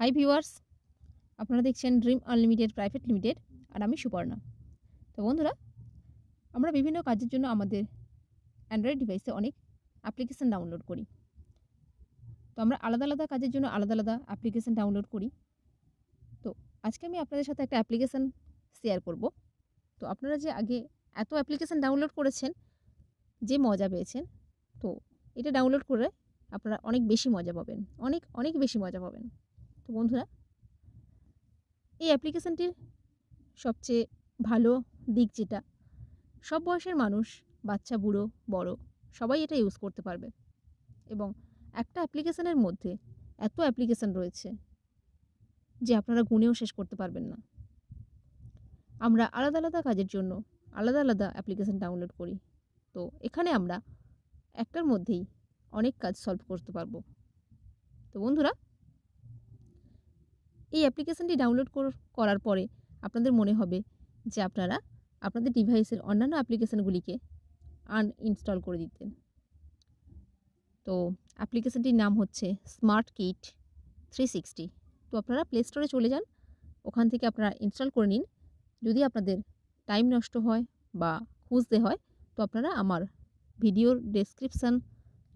high viewers আপনারা দেখছেন Dream Unlimited Private Limited আর আমি সুপর্ণা তো বন্ধুরা আমরা বিভিন্ন কাজের জন্য আমাদের অ্যান্ড্রয়েড ডিভাইসে অনেক অ্যাপ্লিকেশান ডাউনলোড করি তো আমরা আলাদা আলাদা কাজের জন্য আলাদা আলাদা অ্যাপ্লিকেশান ডাউনলোড করি তো আজকে আমি আপনাদের সাথে একটা অ্যাপ্লিকেশান শেয়ার করব তো আপনারা যে আগে এত অ্যাপ্লিকেশান ডাউনলোড করেছেন যে মজা পেয়েছেন তো এটা ডাউনলোড করে আপনারা অনেক বেশি মজা পাবেন অনেক অনেক বেশি মজা পাবেন তো বন্ধুরা এই অ্যাপ্লিকেশানটির সবচেয়ে ভালো দিক যেটা সব বয়সের মানুষ বাচ্চা বুড়ো বড় সবাই এটা ইউজ করতে পারবে এবং একটা অ্যাপ্লিকেশানের মধ্যে এত অ্যাপ্লিকেশান রয়েছে যে আপনারা গুণেও শেষ করতে পারবেন না আমরা আলাদা আলাদা কাজের জন্য আলাদা আলাদা অ্যাপ্লিকেশান ডাউনলোড করি তো এখানে আমরা একটার মধ্যেই অনেক কাজ সলভ করতে পারবো তো বন্ধুরা এই অ্যাপ্লিকেশানটি ডাউনলোড করার পরে আপনাদের মনে হবে যে আপনারা আপনাদের ডিভাইসের অন্যান্য অ্যাপ্লিকেশানগুলিকে আনইনস্টল করে দিতেন তো অ্যাপ্লিকেশানটির নাম হচ্ছে স্মার্ট কিট থ্রি সিক্সটি তো আপনারা প্লে স্টোরে চলে যান ওখান থেকে আপনারা ইনস্টল করে নিন যদি আপনাদের টাইম নষ্ট হয় বা খুঁজতে হয় তো আপনারা আমার ভিডিওর ডেসক্রিপশান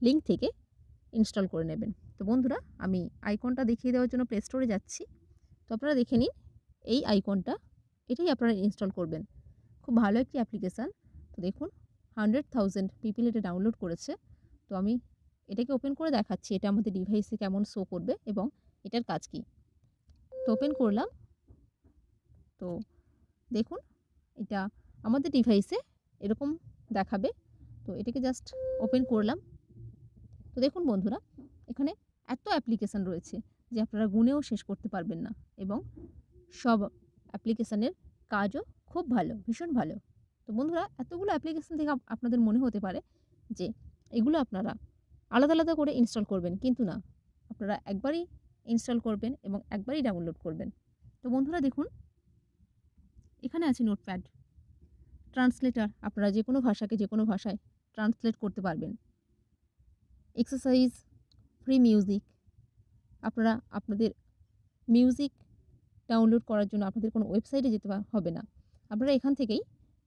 লিঙ্ক থেকে ইনস্টল করে নেবেন তো বন্ধুরা আমি আইকনটা দেখিয়ে দেওয়ার জন্য প্লে স্টোরে যাচ্ছি তো আপনারা দেখে নিন এই আইকনটা এটাই আপনারা ইনস্টল করবেন খুব ভালো একটি অ্যাপ্লিকেশান তো দেখুন হান্ড্রেড থাউজেন্ড পিপিল এটা ডাউনলোড করেছে তো আমি এটাকে ওপেন করে দেখাচ্ছি এটা আমাদের ডিভাইসে কেমন শো করবে এবং এটার কাজ কি তো ওপেন করলাম তো দেখুন এটা আমাদের ডিভাইসে এরকম দেখাবে তো এটাকে জাস্ট ওপেন করলাম তো দেখুন বন্ধুরা এখানে এত অ্যাপ্লিকেশান রয়েছে যে আপনারা গুণেও শেষ করতে পারবেন না এবং সব অ্যাপ্লিকেশানের কাজও খুব ভালো ভীষণ ভালো তো বন্ধুরা এতগুলো অ্যাপ্লিকেশান থেকে আপনাদের মনে হতে পারে যে এগুলো আপনারা আলাদা আলাদা করে ইনস্টল করবেন কিন্তু না আপনারা একবারই ইনস্টল করবেন এবং একবারই ডাউনলোড করবেন তো বন্ধুরা দেখুন এখানে আছে নোটপ্যাড ট্রান্সলেটার আপনারা যে কোনো ভাষাকে যে কোনো ভাষায় ট্রান্সলেট করতে পারবেন এক্সারসাইজ ফ্রি মিউজিক আপনারা আপনাদের মিউজিক ডাউনলোড করার জন্য আপনাদের কোনো ওয়েবসাইটে যেতে হবে না আপনারা এখান থেকেই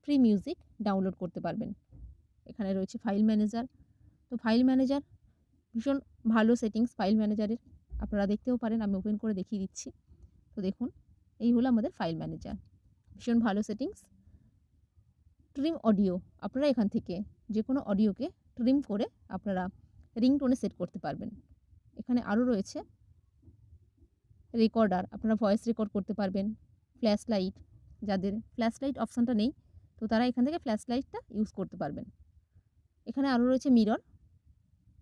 ফ্রি মিউজিক ডাউনলোড করতে পারবেন এখানে রয়েছে ফাইল ম্যানেজার তো ফাইল ম্যানেজার ভীষণ ভালো সেটিংস ফাইল ম্যানেজারের আপনারা দেখতেও পারেন আমি ওপেন করে দেখিয়ে দিচ্ছি তো দেখুন এই হলো আমাদের ফাইল ম্যানেজার ভীষণ ভালো সেটিংস ট্রিম অডিও আপনারা এখান থেকে যে কোনো অডিওকে ট্রিম করে আপনারা রিংটোনে সেট করতে পারবেন এখানে আরও রয়েছে রেকর্ডার আপনারা ভয়েস রেকর্ড করতে পারবেন ফ্ল্যাশ লাইট যাদের ফ্ল্যাশ লাইট অপশানটা নেই তো তারা এখান থেকে ফ্ল্যাশ লাইটটা ইউজ করতে পারবেন এখানে আরও রয়েছে মিরর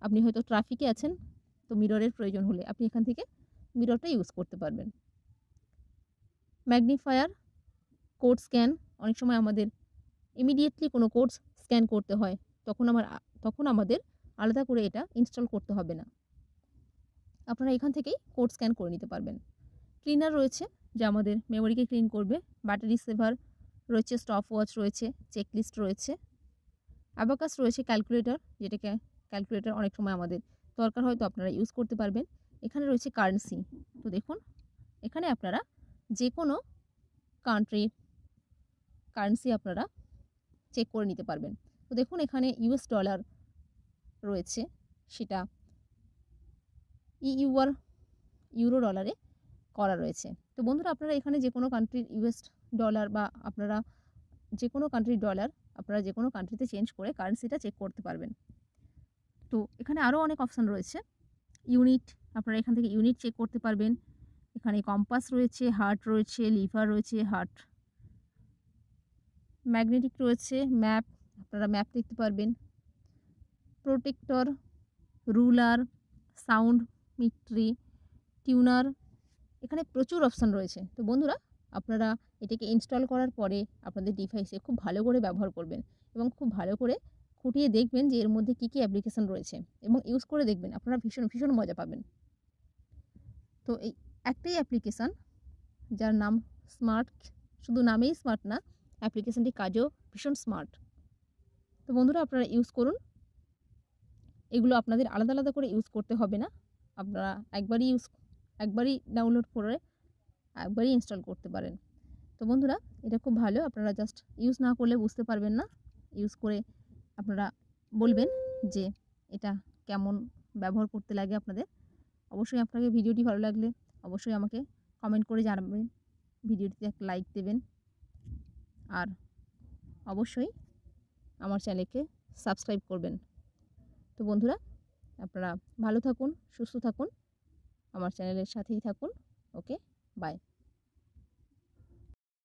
আপনি হয়তো ট্রাফিকে আছেন তো মিররের প্রয়োজন হলে আপনি এখান থেকে মিররটা ইউজ করতে পারবেন ম্যাগনিফায়ার কোড স্ক্যান অনেক সময় আমাদের ইমিডিয়েটলি কোনো কোড স্ক্যান করতে হয় তখন আমার তখন আমাদের আলাদা করে এটা ইনস্টল করতে হবে না আপনারা এখান থেকেই কোড স্ক্যান করে নিতে পারবেন ক্লিনার রয়েছে যা আমাদের মেমোরিকে ক্লিন করবে ব্যাটারি সেভার রয়েছে স্টপ ওয়াচ রয়েছে চেকলিস্ট রয়েছে অ্যাবাকাস রয়েছে ক্যালকুলেটর যেটাকে ক্যালকুলেটর অনেক সময় আমাদের দরকার হয়তো আপনারা ইউজ করতে পারবেন এখানে রয়েছে কারেন্সি তো দেখুন এখানে আপনারা যে কোনো কান্ট্রির কারেন্সি আপনারা চেক করে নিতে পারবেন তো দেখুন এখানে ইউএস ডলার রয়েছে সেটা ইউআর ইউরো ডলারে করা রয়েছে তো বন্ধুরা আপনারা এখানে যে কোনো কান্ট্রির ইউএস ডলার বা আপনারা যে কোনো কান্ট্রির ডলার আপনারা যে কোনো কান্ট্রিতে চেঞ্জ করে কারেন্সিটা চেক করতে পারবেন তো এখানে আরও অনেক অপশান রয়েছে ইউনিট আপনারা এখান থেকে ইউনিট চেক করতে পারবেন এখানে কম্পাস রয়েছে হার্ট রয়েছে লিভার রয়েছে হার্ট ম্যাগনেটিক রয়েছে ম্যাপ আপনারা ম্যাপ দেখতে পারবেন protractor ruler sound pick tree tuner এখানে প্রচুর অপশান রয়েছে তো বন্ধুরা আপনারা এটাকে ইনস্টল করার পরে আপনাদের ডিভাইসে খুব ভালো করে ব্যবহার করবেন এবং খুব ভালো করে খুঁটিয়ে দেখবেন যে এর মধ্যে কী কী অ্যাপ্লিকেশান রয়েছে এবং ইউজ করে দেখবেন আপনারা ভীষণ ভীষণ মজা পাবেন তো এই একটাই অ্যাপ্লিকেশান যার নাম স্মার্ট শুধু নামেই স্মার্ট না অ্যাপ্লিকেশানটি কাজেও ভীষণ স্মার্ট তো বন্ধুরা আপনারা ইউজ করুন এগুলো আপনাদের আলাদা আলাদা করে ইউজ করতে হবে না আপনারা একবারই ইউজ একবারই ডাউনলোড করে একবারই ইনস্টল করতে পারেন তো বন্ধুরা এটা খুব ভালো আপনারা জাস্ট ইউজ না করলে বুঝতে পারবেন না ইউজ করে আপনারা বলবেন যে এটা কেমন ব্যবহার করতে লাগে আপনাদের অবশ্যই আপনাকে ভিডিওটি ভালো লাগলে অবশ্যই আমাকে কমেন্ট করে জানাবেন ভিডিওটিতে একটা লাইক দেবেন আর অবশ্যই আমার চ্যানেলকে সাবস্ক্রাইব করবেন তো বন্ধুরা আপনারা ভালো থাকুন সুস্থ থাকুন আমার চ্যানেলের সাথেই থাকুন ওকে বাই